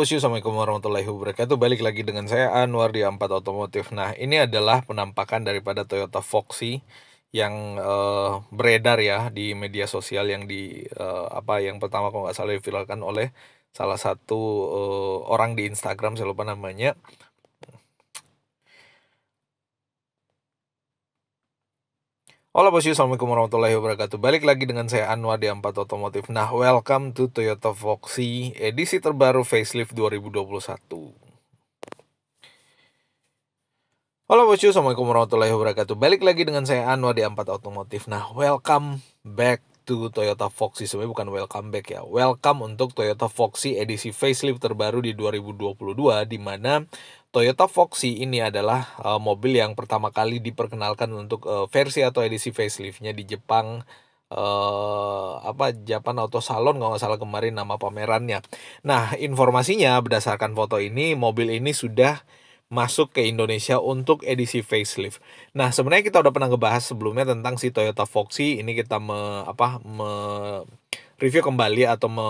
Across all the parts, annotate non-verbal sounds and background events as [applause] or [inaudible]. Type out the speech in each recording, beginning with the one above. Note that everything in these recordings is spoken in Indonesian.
bosku, Assalamualaikum warahmatullahi wabarakatuh Balik lagi dengan saya Anwar di A4 Otomotif Nah ini adalah penampakan daripada Toyota Foxy Yang uh, beredar ya di media sosial yang di uh, apa Yang pertama kok nggak salah diviralkan oleh salah satu uh, orang di Instagram Saya lupa namanya Halo bosku, Assalamualaikum warahmatullahi wabarakatuh Balik lagi dengan saya Anwar di Empat Otomotif Nah, welcome to Toyota Foxy Edisi terbaru facelift 2021 Halo bosku, Assalamualaikum warahmatullahi wabarakatuh Balik lagi dengan saya Anwar di Empat Otomotif Nah, welcome back to Toyota Foxy sebenarnya bukan welcome back ya welcome untuk Toyota Foxy edisi facelift terbaru di 2022 di mana Toyota Foxy ini adalah uh, mobil yang pertama kali diperkenalkan untuk uh, versi atau edisi faceliftnya di Jepang uh, apa Japan Auto Salon kalau nggak salah kemarin nama pamerannya. Nah informasinya berdasarkan foto ini mobil ini sudah masuk ke Indonesia untuk edisi facelift. Nah, sebenarnya kita udah pernah ngebahas sebelumnya tentang si Toyota Foxy. Ini kita me, apa me, review kembali atau me,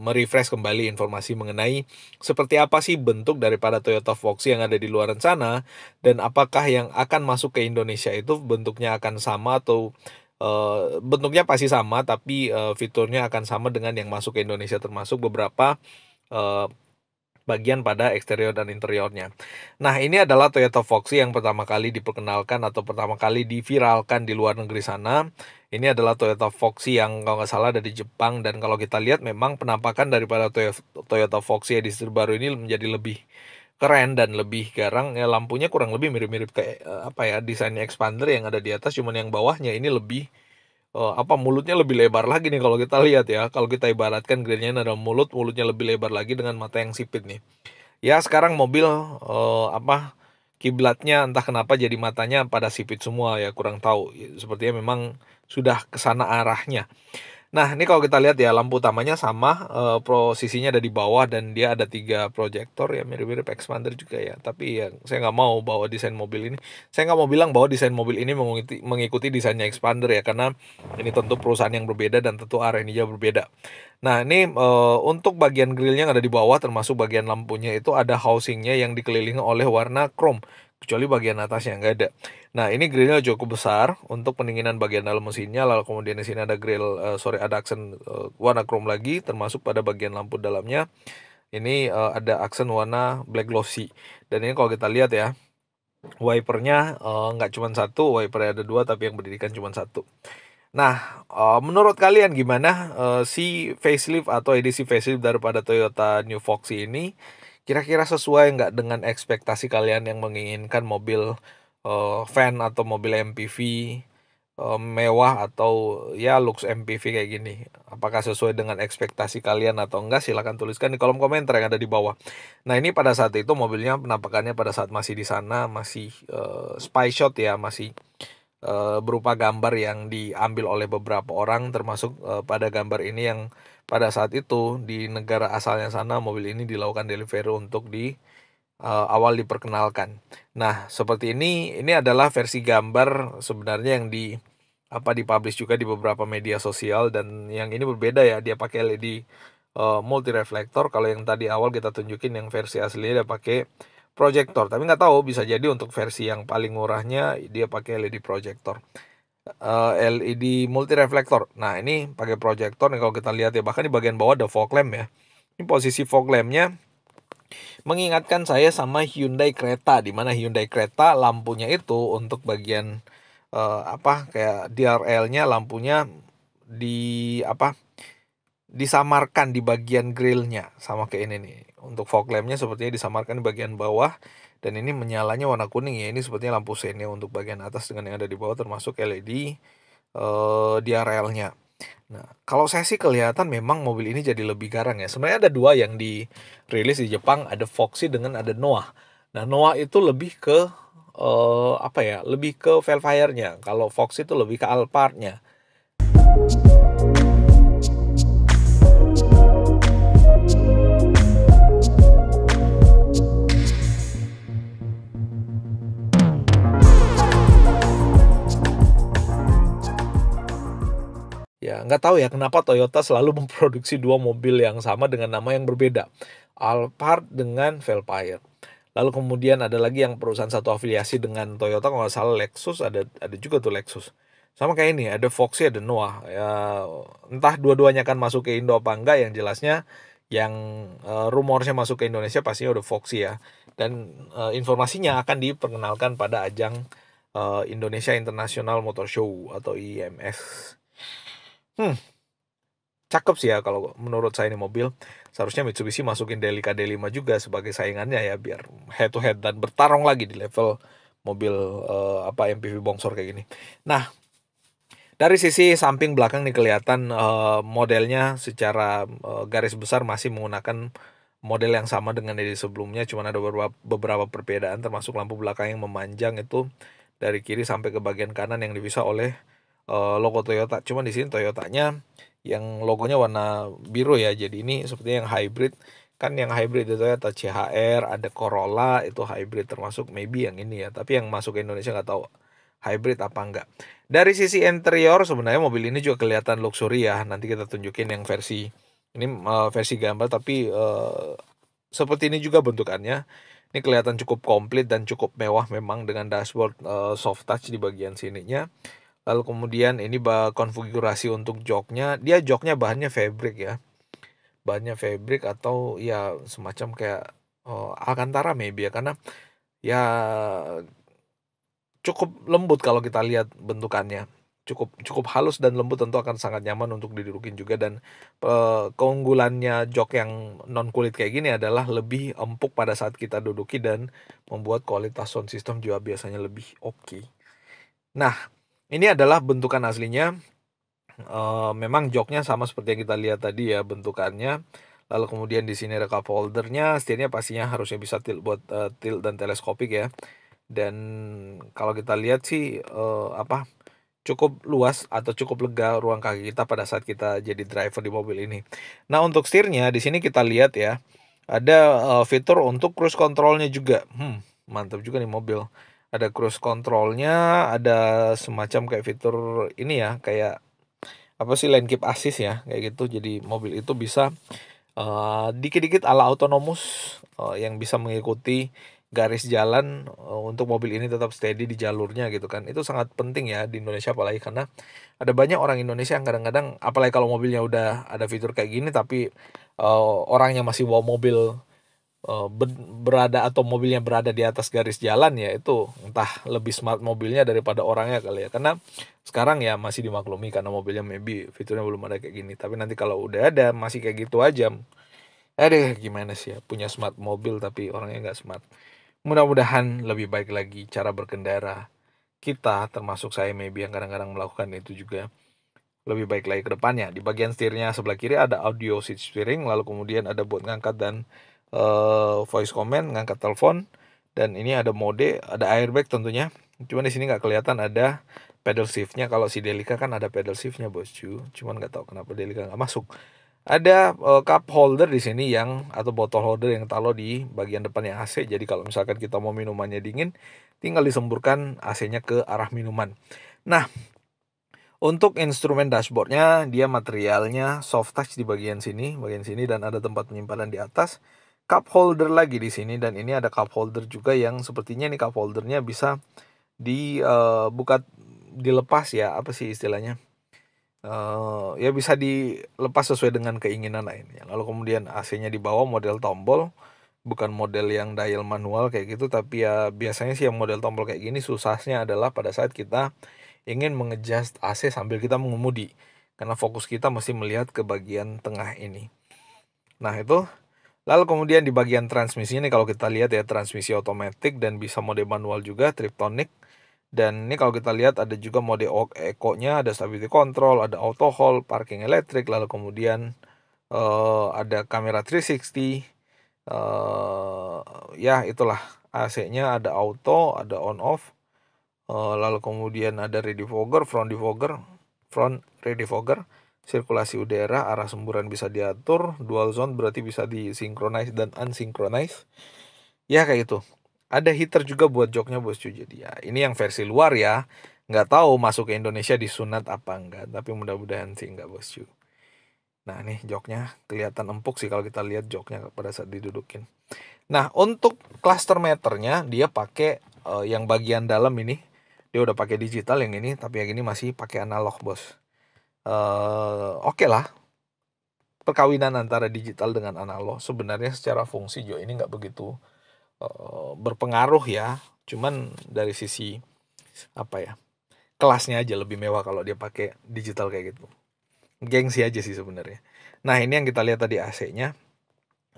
merefresh kembali informasi mengenai seperti apa sih bentuk daripada Toyota Foxy yang ada di luar sana dan apakah yang akan masuk ke Indonesia itu bentuknya akan sama atau Uh, bentuknya pasti sama tapi uh, fiturnya akan sama dengan yang masuk ke Indonesia termasuk beberapa uh, bagian pada eksterior dan interiornya. Nah, ini adalah Toyota Foxy yang pertama kali diperkenalkan atau pertama kali diviralkan di luar negeri sana. Ini adalah Toyota Foxy yang kalau nggak salah dari Jepang dan kalau kita lihat memang penampakan daripada Toyota Foxy edisi terbaru ini menjadi lebih keren dan lebih garang ya lampunya kurang lebih mirip-mirip kayak eh, apa ya desain expander yang ada di atas cuman yang bawahnya ini lebih Eh, apa mulutnya lebih lebar lagi nih kalau kita lihat ya kalau kita ibaratkan ini ada mulut mulutnya lebih lebar lagi dengan mata yang sipit nih ya sekarang mobil uh, apa kiblatnya entah kenapa jadi matanya pada sipit semua ya kurang tahu sepertinya memang sudah kesana arahnya Nah, ini kalau kita lihat ya lampu utamanya sama, uh, posisinya ada di bawah dan dia ada tiga proyektor ya mirip-mirip expander juga ya. Tapi ya saya nggak mau bawa desain mobil ini, saya nggak mau bilang bahwa desain mobil ini mengikuti, mengikuti desainnya expander ya karena ini tentu perusahaan yang berbeda dan tentu arah ini juga berbeda. Nah, ini uh, untuk bagian grillnya yang ada di bawah termasuk bagian lampunya itu ada housingnya yang dikelilingi oleh warna chrome kecuali bagian atasnya nggak ada. Nah ini grillnya cukup besar untuk pendinginan bagian dalam mesinnya, lalu kemudian di sini ada grill, uh, sorry ada aksen uh, warna chrome lagi, termasuk pada bagian lampu dalamnya. Ini uh, ada aksen warna black glossy. Dan ini kalau kita lihat ya, wipernya uh, nggak cuma satu, wipernya ada dua, tapi yang berdirikan cuma satu. Nah, menurut kalian gimana si facelift atau edisi facelift daripada Toyota New Foxy ini? kira-kira sesuai nggak dengan ekspektasi kalian yang menginginkan mobil uh, van atau mobil MPV uh, eh, mewah atau ya lux MPV kayak gini apakah sesuai dengan ekspektasi kalian atau enggak silahkan tuliskan di kolom komentar yang ada di bawah nah ini pada saat itu mobilnya penampakannya pada saat masih di sana masih uh, spy shot ya masih uh, berupa gambar yang diambil oleh beberapa orang termasuk uh, pada gambar ini yang pada saat itu di negara asalnya sana mobil ini dilakukan delivery untuk di uh, awal diperkenalkan. Nah, seperti ini ini adalah versi gambar sebenarnya yang di apa dipublish juga di beberapa media sosial dan yang ini berbeda ya, dia pakai LED uh, eh, multi reflektor kalau yang tadi awal kita tunjukin yang versi aslinya dia pakai proyektor. Tapi nggak tahu bisa jadi untuk versi yang paling murahnya dia pakai LED proyektor uh, eh, LED multi reflektor. Nah, ini pakai proyektor nih kalau kita lihat ya, bahkan di bagian bawah ada fog lamp ya. Ini posisi fog lampnya mengingatkan saya sama Hyundai Creta di mana Hyundai Creta lampunya itu untuk bagian uh, apa kayak DRL-nya lampunya di apa disamarkan di bagian grillnya sama kayak ini nih untuk fog lampnya sepertinya disamarkan di bagian bawah dan ini menyalanya warna kuning ya ini sepertinya lampu senya untuk bagian atas dengan yang ada di bawah termasuk LED uh, eh, DRL-nya Nah, kalau saya sih kelihatan memang mobil ini jadi lebih garang ya. Sebenarnya ada dua yang dirilis di Jepang, ada Foxy dengan ada Noah. Nah, Noah itu lebih ke uh, apa ya? Lebih ke Velfire-nya. Kalau Foxy itu lebih ke Alphard-nya. ya nggak tahu ya kenapa Toyota selalu [laughs] memproduksi dua mobil yang sama dengan nama yang berbeda Alphard dengan Velpire lalu kemudian ada lagi yang perusahaan satu afiliasi dengan Toyota kalau salah Lexus ada ada juga tuh Lexus sama kayak ini ada Foxy ada Noah ya, entah dua-duanya akan masuk ke Indo apa enggak yang jelasnya yang uh, rumornya masuk ke Indonesia pastinya udah Foxy ya dan uh, informasinya akan diperkenalkan pada ajang eh, Indonesia International Motor Show atau IMS Hmm, cakep sih ya kalau menurut saya ini mobil. Seharusnya Mitsubishi masukin Delica D5 juga sebagai saingannya ya biar head to head dan bertarung lagi di level mobil uh, apa MPV bongsor kayak gini. Nah, dari sisi samping belakang nih kelihatan uh, modelnya secara uh, garis besar masih menggunakan model yang sama dengan dari sebelumnya, cuman ada beberapa, beberapa perbedaan termasuk lampu belakang yang memanjang itu dari kiri sampai ke bagian kanan yang dipisah oleh uh, logo Toyota cuman di sini Toyotanya yang logonya warna biru ya jadi ini seperti yang hybrid kan yang hybrid itu ya CHR ada Corolla itu hybrid termasuk maybe yang ini ya tapi yang masuk ke Indonesia nggak tahu hybrid apa enggak dari sisi interior sebenarnya mobil ini juga kelihatan luxury ya nanti kita tunjukin yang versi ini uh, versi gambar tapi uh, seperti ini juga bentukannya ini kelihatan cukup komplit dan cukup mewah memang dengan dashboard uh, soft touch di bagian sininya lalu kemudian ini konfigurasi untuk joknya dia joknya bahannya fabric ya bahannya fabric atau ya semacam kayak oh, alcantara maybe ya karena ya cukup lembut kalau kita lihat bentukannya cukup cukup halus dan lembut tentu akan sangat nyaman untuk didudukin juga dan e, keunggulannya jok yang non kulit kayak gini adalah lebih empuk pada saat kita duduki dan membuat kualitas sound system juga biasanya lebih oke. Okay. Nah, ini adalah bentukan aslinya e, memang joknya sama seperti yang kita lihat tadi ya bentukannya lalu kemudian di sini ada cup holdernya setirnya pastinya harusnya bisa tilt buat e, tilt dan teleskopik ya dan kalau kita lihat sih e, apa cukup luas atau cukup lega ruang kaki kita pada saat kita jadi driver di mobil ini. Nah untuk setirnya di sini kita lihat ya ada e, fitur untuk cruise controlnya juga. Hmm mantap juga nih mobil ada cruise controlnya ada semacam kayak fitur ini ya kayak apa sih lane keep assist ya kayak gitu jadi mobil itu bisa dikit eh, dikit-dikit ala autonomous uh, yang bisa mengikuti garis jalan uh, untuk mobil ini tetap steady di jalurnya gitu kan itu sangat penting ya di Indonesia apalagi karena ada banyak orang Indonesia yang kadang-kadang apalagi kalau mobilnya udah ada fitur kayak gini tapi uh, orangnya masih bawa mobil Eh, berada atau mobilnya berada di atas garis jalan ya itu entah lebih smart mobilnya daripada orangnya kali ya karena sekarang ya masih dimaklumi karena mobilnya maybe fiturnya belum ada kayak gini tapi nanti kalau udah ada masih kayak gitu aja ada eh gimana sih ya punya smart mobil tapi orangnya nggak smart mudah-mudahan lebih baik lagi cara berkendara kita termasuk saya maybe yang kadang-kadang melakukan itu juga lebih baik lagi ke depannya di bagian setirnya sebelah kiri ada audio seat steering lalu kemudian ada buat ngangkat dan uh, voice command, ngangkat telepon dan ini ada mode ada airbag tentunya cuman di sini nggak kelihatan ada pedal shiftnya kalau si Delica kan ada pedal shiftnya bosku cuman nggak tahu kenapa Delica nggak masuk ada uh, cup holder di sini yang atau botol holder yang taruh di bagian depan yang AC jadi kalau misalkan kita mau minumannya dingin tinggal disemburkan AC-nya ke arah minuman nah untuk instrumen dashboardnya dia materialnya soft touch di bagian sini bagian sini dan ada tempat penyimpanan di atas cup holder lagi di sini dan ini ada cup holder juga yang sepertinya ini cup holdernya bisa dibuka eh, uh, dilepas ya apa sih istilahnya uh, ya bisa dilepas sesuai dengan keinginan lainnya lalu kemudian AC-nya di bawah model tombol bukan model yang dial manual kayak gitu tapi ya biasanya sih yang model tombol kayak gini susahnya adalah pada saat kita ingin mengejust AC sambil kita mengemudi karena fokus kita masih melihat ke bagian tengah ini nah itu Lalu kemudian di bagian transmisi ini kalau kita lihat ya transmisi otomatis dan bisa mode manual juga triptonic. Dan ini kalau kita lihat ada juga mode eco-nya, ada stability control, ada auto hold, parking elektrik, lalu kemudian uh, ada kamera 360. Uh, eh, ya itulah AC-nya ada auto, ada on off. Uh, lalu kemudian ada ready fogger, front defogger, front ready fogger sirkulasi udara, arah semburan bisa diatur, dual zone berarti bisa disinkronize dan unsynchronize. Ya kayak gitu. Ada heater juga buat joknya cuy. Jadi ya ini yang versi luar ya. Nggak tahu masuk ke Indonesia disunat apa enggak. Tapi mudah-mudahan sih enggak cuy. Nah nih joknya kelihatan empuk sih kalau kita lihat joknya pada saat didudukin. Nah untuk cluster meternya dia pakai uh, yang bagian dalam ini. Dia udah pakai digital yang ini tapi yang ini masih pakai analog bos uh, oke okay lah perkawinan antara digital dengan analog sebenarnya secara fungsi juga ini nggak begitu uh, berpengaruh ya cuman dari sisi apa ya kelasnya aja lebih mewah kalau dia pakai digital kayak gitu gengsi aja sih sebenarnya nah ini yang kita lihat tadi AC-nya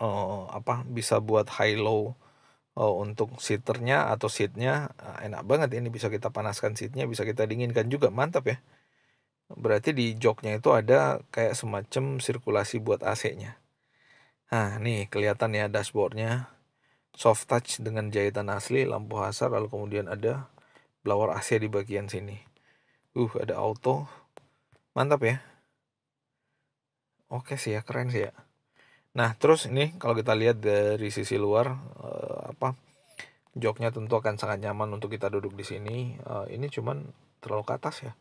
uh, eh, apa bisa buat high low Oh, untuk seaternya atau seatnya enak banget ini bisa kita panaskan seatnya bisa kita dinginkan juga mantap ya berarti di joknya itu ada kayak semacam sirkulasi buat AC-nya. Nah, nih kelihatan ya dashboardnya. Soft touch dengan jahitan asli, lampu hazard, lalu kemudian ada blower AC di bagian sini. Uh, ada auto. Mantap ya. Oke sih ya, keren sih ya. Nah, terus ini kalau kita lihat dari sisi luar eh, apa joknya tentu akan sangat nyaman untuk kita duduk di sini. Eh, ini cuman terlalu ke atas ya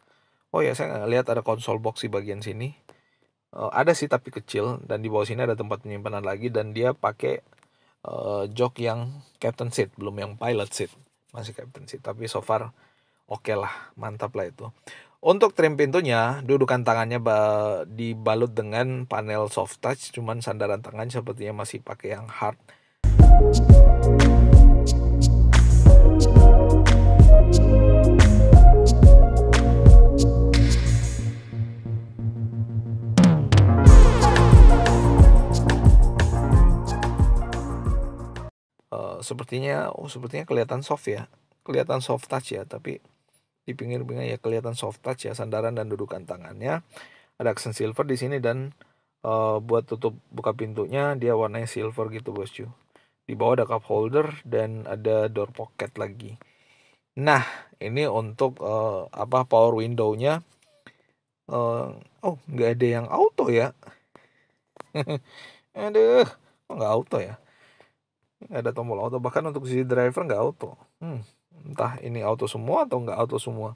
oh ya saya nggak lihat ada konsol box di bagian sini uh, ada sih tapi kecil dan di bawah sini ada tempat penyimpanan lagi dan dia pakai uh, jok yang captain seat belum yang pilot seat masih captain seat tapi so far oke okay lah mantap lah itu untuk trim pintunya, dudukan tangannya dibalut dengan panel soft touch, cuman sandaran tangan sepertinya masih pakai yang hard. sepertinya oh sepertinya kelihatan soft ya kelihatan soft touch ya tapi di pinggir-pinggir ya kelihatan soft touch ya sandaran dan dudukan tangannya ada aksen silver di sini dan uh, buat tutup buka pintunya dia warnanya silver gitu bosku di bawah ada cup holder dan ada door pocket lagi nah ini untuk uh, apa power windownya uh, oh nggak ada yang auto ya [laughs] aduh nggak auto ya ada tombol auto bahkan untuk si driver nggak auto hmm, entah ini auto semua atau nggak auto semua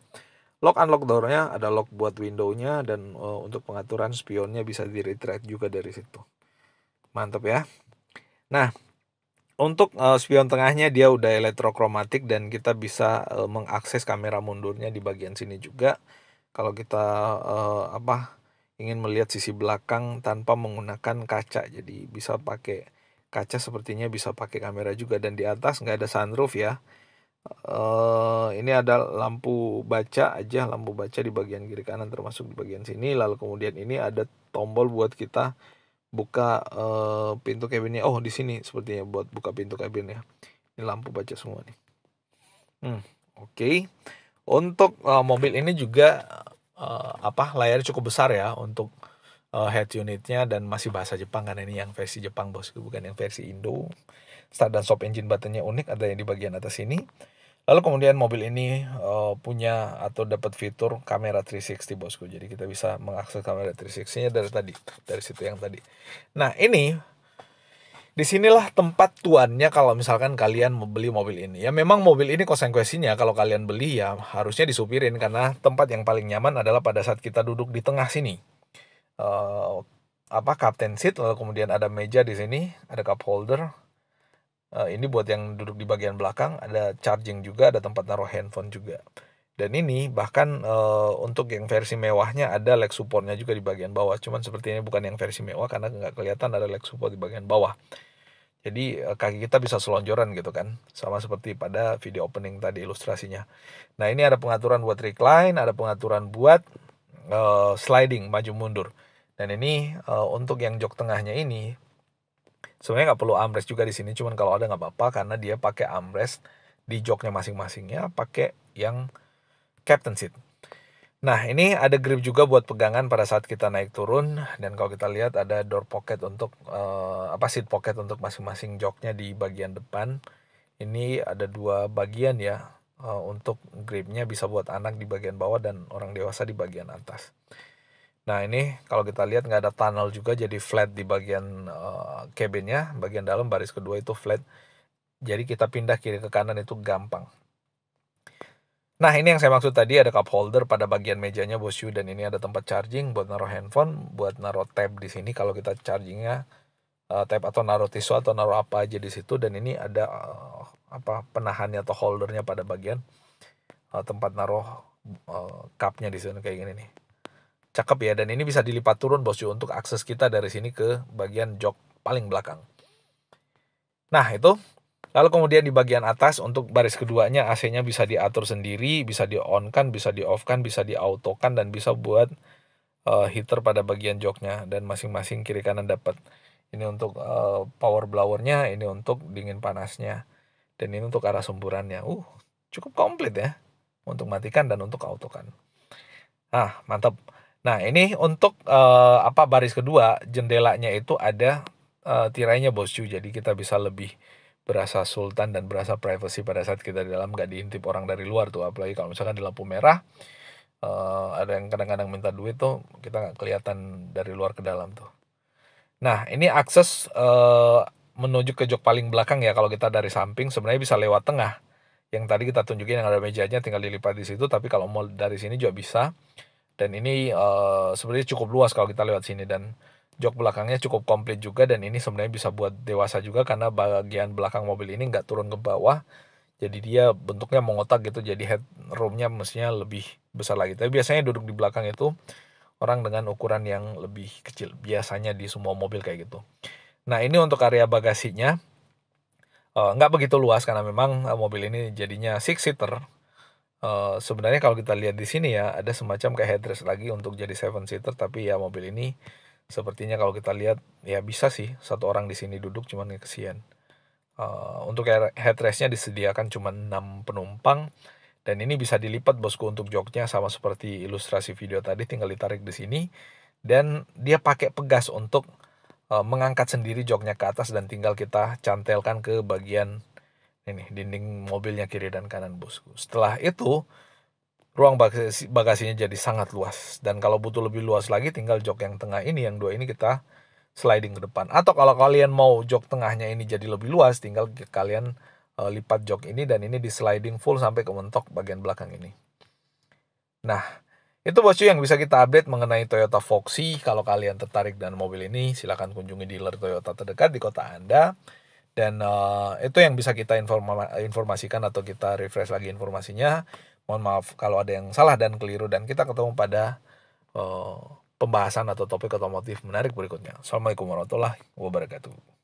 lock unlock doornya ada lock buat windownya dan uh, untuk pengaturan spionnya bisa di retract juga dari situ mantap ya nah untuk uh, spion tengahnya dia udah elektrokromatik dan kita bisa uh, mengakses kamera mundurnya di bagian sini juga kalau kita uh, apa ingin melihat sisi belakang tanpa menggunakan kaca jadi bisa pakai kaca sepertinya bisa pakai kamera juga dan di atas nggak ada sunroof ya uh, ini ada lampu baca aja lampu baca di bagian kiri kanan termasuk di bagian sini lalu kemudian ini ada tombol buat kita buka uh, pintu kabinnya oh di sini sepertinya buat buka pintu kabin ya ini lampu baca semua nih hmm, oke okay. untuk uh, mobil ini juga uh, apa layarnya cukup besar ya untuk uh, head unitnya dan masih bahasa Jepang kan ini yang versi Jepang bosku bukan yang versi Indo start dan stop engine buttonnya unik ada yang di bagian atas ini lalu kemudian mobil ini uh, punya atau dapat fitur kamera 360 bosku jadi kita bisa mengakses kamera 360 nya dari tadi dari situ yang tadi nah ini disinilah tempat tuannya kalau misalkan kalian membeli mobil ini ya memang mobil ini konsekuensinya kalau kalian beli ya harusnya disupirin karena tempat yang paling nyaman adalah pada saat kita duduk di tengah sini uh, apa captain seat lalu kemudian ada meja di sini ada cup holder uh, ini buat yang duduk di bagian belakang ada charging juga ada tempat naruh handphone juga dan ini bahkan uh, untuk yang versi mewahnya ada leg supportnya juga di bagian bawah cuman seperti ini bukan yang versi mewah karena nggak kelihatan ada leg support di bagian bawah jadi kaki kita bisa selonjoran gitu kan sama seperti pada video opening tadi ilustrasinya nah ini ada pengaturan buat recline ada pengaturan buat uh, sliding maju mundur dan ini uh, untuk yang jok tengahnya ini sebenarnya nggak perlu armrest juga di sini cuman kalau ada nggak apa-apa karena dia pakai armrest di joknya masing-masingnya pakai yang captain seat nah ini ada grip juga buat pegangan pada saat kita naik turun dan kalau kita lihat ada door pocket untuk uh, apa seat pocket untuk masing-masing joknya di bagian depan ini ada dua bagian ya uh, untuk gripnya bisa buat anak di bagian bawah dan orang dewasa di bagian atas. Nah ini kalau kita lihat nggak ada tunnel juga jadi flat di bagian uh, eh, cabinnya, bagian dalam baris kedua itu flat. Jadi kita pindah kiri ke kanan itu gampang. Nah ini yang saya maksud tadi ada cup holder pada bagian mejanya Bosyu dan ini ada tempat charging buat naruh handphone, buat naruh tab di sini kalau kita chargingnya uh, tab atau naruh tisu atau naruh apa aja di situ dan ini ada uh, apa penahannya atau holdernya pada bagian uh, tempat naruh uh, cupnya di sini kayak gini nih cakep ya dan ini bisa dilipat turun bosku untuk akses kita dari sini ke bagian jok paling belakang nah itu Lalu kemudian di bagian atas untuk baris keduanya AC-nya bisa diatur sendiri, bisa di on kan, bisa di off kan, bisa di auto kan dan bisa buat uh, heater pada bagian joknya dan masing-masing kiri kanan dapat. Ini untuk uh, power blowernya, ini untuk dingin panasnya. Dan ini untuk arah semburannya. Uh, cukup komplit ya. Untuk matikan dan untuk autokan. Ah, mantap. Nah, ini untuk uh, apa baris kedua, jendelanya itu ada uh, tirainya bosju Jadi kita bisa lebih berasa sultan dan berasa privacy pada saat kita di dalam gak diintip orang dari luar tuh apalagi kalau misalkan di lampu merah uh, ada yang kadang-kadang minta duit tuh kita nggak kelihatan dari luar ke dalam tuh nah ini akses menuju ke jok paling belakang ya kalau kita dari samping sebenarnya bisa lewat tengah yang tadi kita tunjukin yang ada mejanya tinggal dilipat di situ tapi kalau mau dari sini juga bisa dan ini uh, sebenarnya cukup luas kalau kita lewat sini dan jok belakangnya cukup komplit juga dan ini sebenarnya bisa buat dewasa juga karena bagian belakang mobil ini nggak turun ke bawah jadi dia bentuknya mengotak gitu jadi headroomnya mestinya lebih besar lagi tapi biasanya duduk di belakang itu orang dengan ukuran yang lebih kecil biasanya di semua mobil kayak gitu Nah ini untuk area bagasinya uh, nggak begitu luas karena memang eh, mobil ini jadinya six seater. Uh, sebenarnya kalau kita lihat di sini ya ada semacam kayak headrest lagi untuk jadi seven seater tapi ya mobil ini sepertinya kalau kita lihat ya bisa sih satu orang di sini duduk cuman kesian. Uh, untuk headrestnya disediakan cuma 6 penumpang dan ini bisa dilipat bosku untuk joknya sama seperti ilustrasi video tadi tinggal ditarik di sini dan dia pakai pegas untuk Eh, mengangkat sendiri joknya ke atas dan tinggal kita cantelkan ke bagian ini dinding mobilnya kiri dan kanan bosku. Setelah itu ruang bagasi, bagasinya jadi sangat luas dan kalau butuh lebih luas lagi tinggal jok yang tengah ini yang dua ini kita sliding ke depan atau kalau kalian mau jok tengahnya ini jadi lebih luas tinggal kalian uh, lipat jok ini dan ini di sliding full sampai ke mentok bagian belakang ini. Nah, itu bosku yang bisa kita update mengenai Toyota Foxy. Kalau kalian tertarik dengan mobil ini, silahkan kunjungi dealer Toyota terdekat di kota Anda. Dan uh, itu yang bisa kita informa informasikan atau kita refresh lagi informasinya. Mohon maaf kalau ada yang salah dan keliru dan kita ketemu pada uh, pembahasan atau topik otomotif menarik berikutnya. Assalamualaikum warahmatullahi wabarakatuh.